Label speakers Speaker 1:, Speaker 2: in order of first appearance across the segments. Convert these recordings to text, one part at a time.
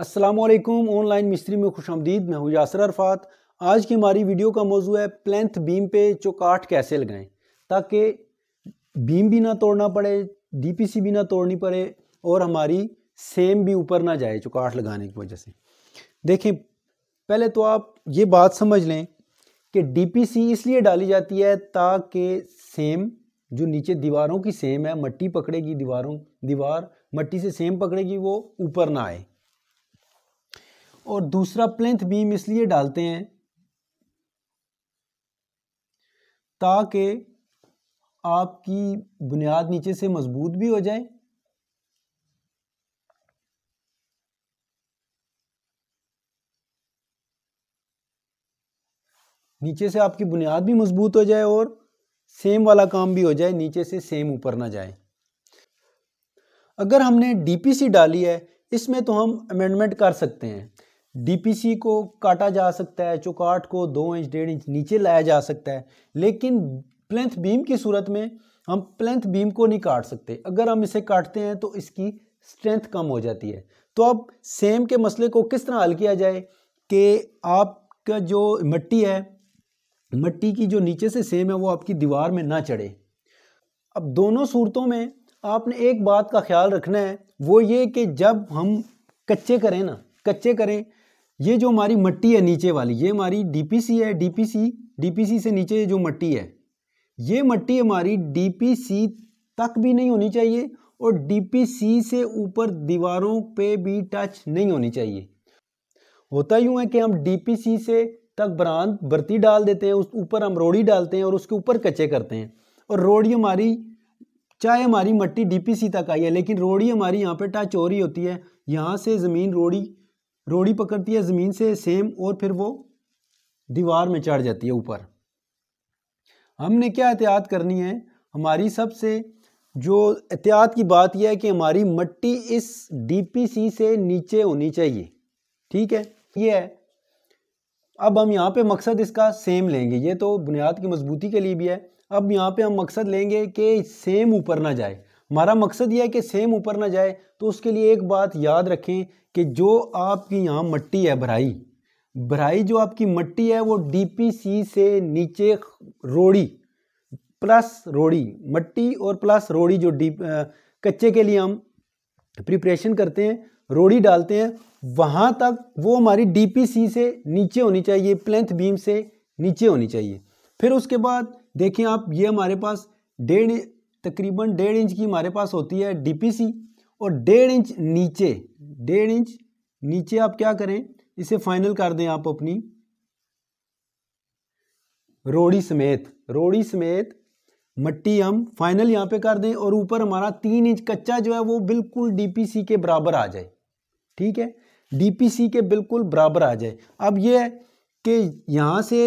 Speaker 1: अस्सलाम वालेकुम ऑनलाइन मिस्त्री में खुश आमदीद मैं हूँ यासर अरफात आज की हमारी वीडियो का मौजू है प्लेंथ बीम पे चौकाट कैसे लगाएं ताकि बीम भी ना तोड़ना पड़े डीपीसी भी ना तोड़नी पड़े और हमारी सेम भी ऊपर ना जाए चौकाट लगाने की वजह से देखें पहले तो आप ये बात समझ लें कि डीपीसी इसलिए डाली जाती है ताकि सेम जो नीचे दीवारों की सेम है मट्टी पकड़ेगी दीवारों दीवार मट्टी से सेम पकड़ेगी वो ऊपर ना आए और दूसरा प्लेंथ बीम इसलिए डालते हैं ताकि आपकी बुनियाद नीचे से मजबूत भी हो जाए नीचे से आपकी बुनियाद भी मजबूत हो जाए और सेम वाला काम भी हो जाए नीचे से सेम ऊपर ना जाए अगर हमने डीपीसी डाली है इसमें तो हम अमेंडमेंट कर सकते हैं डीपीसी को काटा जा सकता है चौकाट को दो इंच डेढ़ इंच नीचे लाया जा सकता है लेकिन प्लेंथ बीम की सूरत में हम प्लेंथ बीम को नहीं काट सकते अगर हम इसे काटते हैं तो इसकी स्ट्रेंथ कम हो जाती है तो अब सेम के मसले को किस तरह हल किया जाए कि आपका जो मिट्टी है मट्टी की जो नीचे से सेम है वो आपकी दीवार में ना चढ़े अब दोनों सूरतों में आपने एक बात का ख्याल रखना है वो ये कि जब हम कच्चे करें ना कच्चे करें ये जो हमारी मट्टी है नीचे वाली ये हमारी डीपीसी है डीपीसी डीपीसी से नीचे जो मट्टी है ये मट्टी हमारी डीपीसी तक भी नहीं होनी चाहिए और डीपीसी से ऊपर दीवारों पे भी टच नहीं होनी चाहिए होता यूँ है कि हम डीपीसी से तक बरान बर्ती डाल देते हैं उस ऊपर हम रोड़ी डालते हैं और उसके ऊपर कच्चे करते हैं और रोड़ी हमारी चाहे हमारी मट्टी डीपीसी तक आई है लेकिन रोड़ी हमारी यहाँ पे टच हो रही होती है यहाँ से ज़मीन रोड़ी रोड़ी पकड़ती है ज़मीन से सेम और फिर वो दीवार में चढ़ जाती है ऊपर हमने क्या एहतियात करनी है हमारी सबसे जो एहतियात की बात यह है कि हमारी मट्टी इस डीपीसी से नीचे होनी चाहिए ठीक है ये है अब हम यहाँ पे मकसद इसका सेम लेंगे ये तो बुनियाद की मजबूती के लिए भी है अब यहाँ पे हम मकसद लेंगे कि सेम ऊपर ना जाए हमारा मकसद यह है कि सेम ऊपर ना जाए तो उसके लिए एक बात याद रखें कि जो आपकी यहाँ मट्टी है भराई भराई जो आपकी मट्टी है वो डी से नीचे रोड़ी प्लस रोड़ी मट्टी और प्लस रोड़ी जो डी कच्चे के लिए हम प्रिपरेशन करते हैं रोड़ी डालते हैं वहाँ तक वो हमारी डी से नीचे होनी चाहिए प्लेंथ बीम से नीचे होनी चाहिए फिर उसके बाद देखें आप ये हमारे पास डेढ़ तकरीबन डेढ़ इंच की हमारे पास होती है डीपीसी और डेढ़ इंच नीचे डेढ़ इंच नीचे आप क्या करें इसे फाइनल कर दें आप अपनी रोड़ी समेत रोड़ी समेत मट्टी हम फाइनल यहां पे कर दें और ऊपर हमारा तीन इंच कच्चा जो है वो बिल्कुल डीपीसी के बराबर आ जाए ठीक है डीपीसी के बिल्कुल बराबर आ जाए अब ये है कि यहां से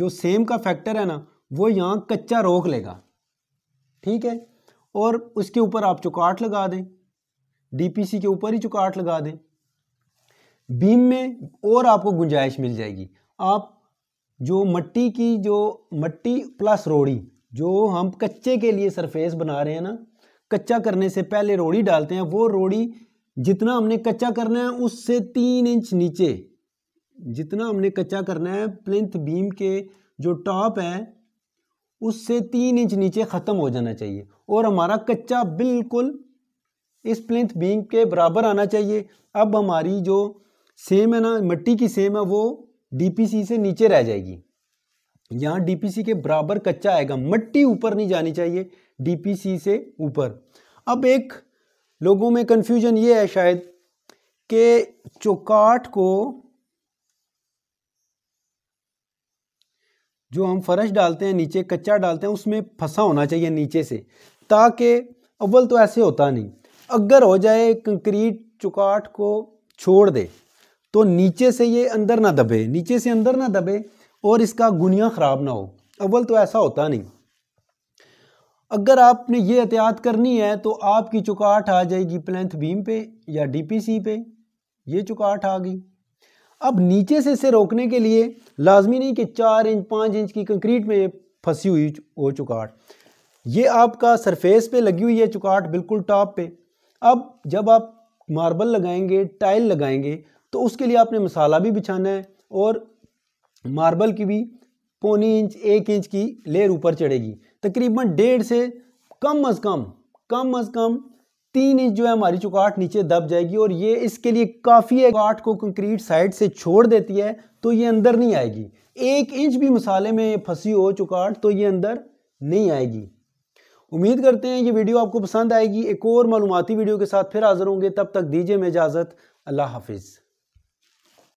Speaker 1: जो सेम का फैक्टर है ना वो यहां कच्चा रोक लेगा ठीक है और उसके ऊपर आप चौकाट लगा दें डीपीसी के ऊपर ही चौकाट लगा दें बीम में और आपको गुंजाइश मिल जाएगी आप जो मट्टी की जो मट्टी प्लस रोड़ी जो हम कच्चे के लिए सरफेस बना रहे हैं ना कच्चा करने से पहले रोड़ी डालते हैं वो रोड़ी जितना हमने कच्चा करना है उससे तीन इंच नीचे जितना हमने कच्चा करना है प्लिंथ बीम के जो टॉप है उससे तीन इंच नीचे ख़त्म हो जाना चाहिए और हमारा कच्चा बिल्कुल इस प्लेंथ बीम के बराबर आना चाहिए अब हमारी जो सेम है ना मिट्टी की सेम है वो डीपीसी से नीचे रह जाएगी यहाँ डीपीसी के बराबर कच्चा आएगा मिट्टी ऊपर नहीं जानी चाहिए डीपीसी से ऊपर अब एक लोगों में कन्फ्यूजन ये है शायद कि चौकाट को जो हम फर्श डालते हैं नीचे कच्चा डालते हैं उसमें फंसा होना चाहिए नीचे से ताकि अव्वल तो ऐसे होता नहीं अगर हो जाए कंक्रीट चुकाट को छोड़ दे तो नीचे से ये अंदर ना दबे नीचे से अंदर ना दबे और इसका गुनिया ख़राब ना हो अव्वल तो ऐसा होता नहीं अगर आपने ये एहतियात करनी है तो आपकी चुकाट आ जाएगी प्लेंथ बीम पे या डीपीसी पे ये चुकाट आ गई अब नीचे से इसे रोकने के लिए लाजमी नहीं कि चार इंच पाँच इंच की कंक्रीट में फंसी हुई हो चुकाट ये आपका सरफेस पे लगी हुई है चुकाहट बिल्कुल टॉप पे अब जब आप मार्बल लगाएंगे टाइल लगाएंगे तो उसके लिए आपने मसाला भी बिछाना है और मार्बल की भी पौनी इंच एक इंच की लेयर ऊपर चढ़ेगी तकरीबन डेढ़ से कम अज़ कम कम अज़ कम तीन इंच जो है हमारी चौकाट नीचे दब जाएगी और ये इसके लिए काफ़ी है काट को कंक्रीट साइड से छोड़ देती है तो ये अंदर नहीं आएगी एक इंच भी मसाले में फंसी हो चौकाट तो ये अंदर नहीं आएगी उम्मीद करते हैं ये वीडियो आपको पसंद आएगी एक और मालूमती वीडियो के साथ फिर हाजिर होंगे तब तक दीजिए मैं इजाज़त अल्लाह हाफिज़